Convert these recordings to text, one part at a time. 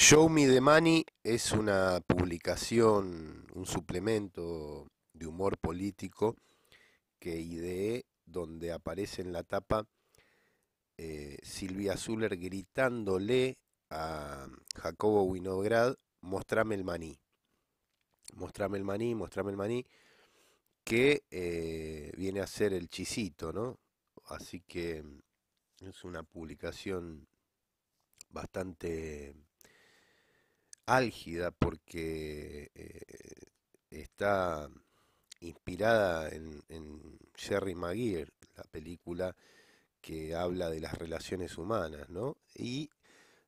Show Me the Money es una publicación, un suplemento de humor político que ideé donde aparece en la tapa eh, Silvia Zuller gritándole a Jacobo Winograd, mostrame el maní, mostrame el maní, mostrame el maní, que eh, viene a ser el chisito, ¿no? Así que mm, es una publicación bastante álgida porque eh, está inspirada en, Sherry Jerry Maguire, la película que habla de las relaciones humanas, ¿no? Y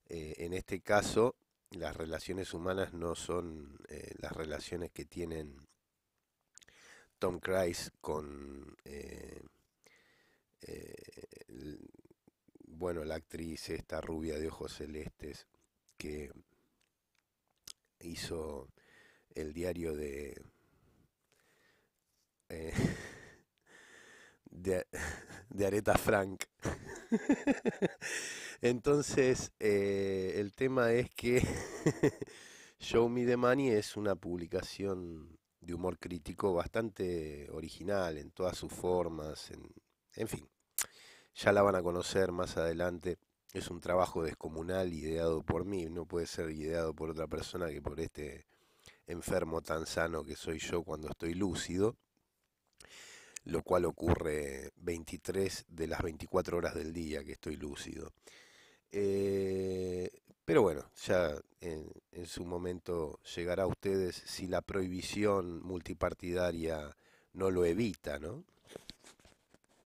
eh, en este caso las relaciones humanas no son eh, las relaciones que tienen Tom Cruise con bueno la actriz esta rubia de ojos celestes que hizo el diario de, eh, de, Areta Frank. Entonces, eh, el tema es que Show Me the Money es una publicación de humor crítico bastante original en todas sus formas, en, en fin, ya la van a conocer más adelante es un trabajo descomunal ideado por mí, no puede ser ideado por otra persona que por este enfermo tan sano que soy yo cuando estoy lúcido, lo cual ocurre 23 de las 24 horas del día que estoy lúcido. Eh, pero bueno, ya en, en, su momento llegará a ustedes si la prohibición multipartidaria no lo evita, ¿no?